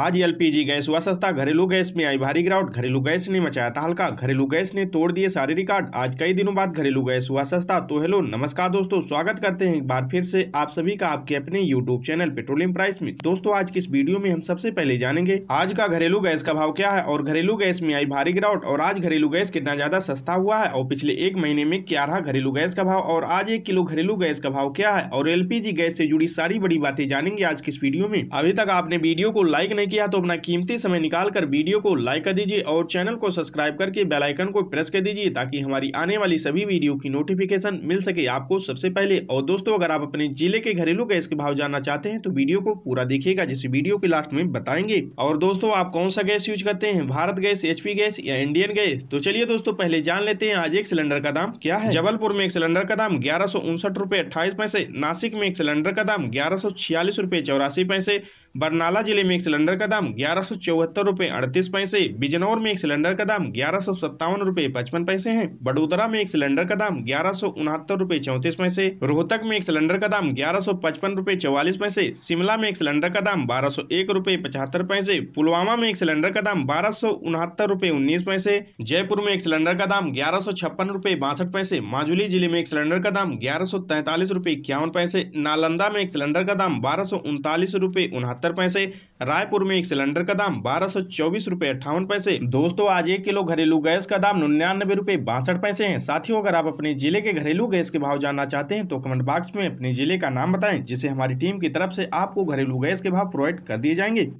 आज LPG gas हुआ सस्ता घरेलू गैस में आई भारी गिरावट घरेलू गैस ने मचाया था हल्का घरेलू गैस ने तोड़ दिए सारे रिकॉर्ड आज कई दिनों बाद घरेलू गैस हुआ सस्ता तो हेलो नमस्कार दोस्तों स्वागत करते हैं एक बार फिर से आप सभी का आपके अपने यूट्यूब चैनल पेट्रोलियम प्राइस में दोस्तों आज की इस वीडियो में हम सबसे पहले जानेंगे आज का घरेलू गैस का भाव क्या है और घरेलू गैस में आई भारी गिरावट और आज घरेलू गैस कितना ज्यादा सस्ता हुआ है और पिछले एक महीने में क्या रहा घरेलू गैस का भाव और आज एक किलो घरेलू गैस का भाव क्या है और एल गैस ऐसी जुड़ी सारी बड़ी बातें जानेंगे आज की इस वीडियो में अभी तक आपने वीडियो को लाइक आपने किया तो अपना कीमती समय निकाल कर वीडियो को लाइक कर दीजिए और चैनल को सब्सक्राइब करके बेलाइकन को प्रेस कर दीजिए ताकि हमारी आने वाली सभी वीडियो की नोटिफिकेशन मिल सके आपको सबसे पहले और दोस्तों अगर आप अपने जिले के घरेलू गैस के भाव जानना चाहते हैं तो वीडियो को पूरा देखिएगा जिसे वीडियो के लास्ट में बताएंगे और दोस्तों आप कौन सा गैस यूज करते हैं भारत गैस एच गैस या इंडियन गैस तो चलिए दोस्तों पहले जान लेते हैं आज एक सिलेंडर का दाम क्या है जबलपुर में एक सिलेंडर का दाम ग्यारह सौ उनसठ अट्ठाईस पैसे नासिक में एक सिलेंडर का दाम ग्यारह सौ छियालीस रूपए चौरासी पैसे बरनाला जिले में एक सिलेंडर सिलेंडर का दाम ग्यारह सौ चौहत्तर रुपये अड़तीस पैसे बिजनौर में एक सिलेंडर का दाम ग्यारह सौ सत्तावन रुपये पचपन पैसे है बड़ोदरा में एक सिलेंडर का दाम ग्यारह सौ उनहत्तर रुपये चौंतीस पैसे रोहतक में एक सिलेंडर का दाम ग्यारह सौ पचपन रुपये चौवालीस पैसे शिमला में एक सिलेंडर का दाम बारह सौ एक रुपये पचहत्तर पैसे पुलवामा में एक सिलेंडर का दाम बारह सौ उनहत्तर रुपये उन्नीस पैसे जयपुर में एक सिलेंडर का दाम ग्यारह सौ छप्पन रुपये बासठ पैसे माजुली जिले में एक सिलेंडर का दाम ग्यारह सौ तैंतालीस रुपये इक्यावन पैसे नालंदा में एक सिलेंडर का दाम बारह सौ उनतालीस रुपये उनहत्तर पैसे रायपुर रायपुर में एक सिलेंडर का दाम बारह सौ चौबीस रूपए अट्ठावन पैसे दोस्तों आज एक किलो घरेलू गैस का दाम निन्यानबे रूपए बासठ पैसे है साथियों अगर आप अपने जिले के घरेलू गैस के भाव जानना चाहते हैं तो कमेंट बॉक्स में अपने जिले का नाम बताएं जिसे हमारी टीम की तरफ से आपको घरेलू गैस के भाव प्रोवाइड कर दिए जाएंगे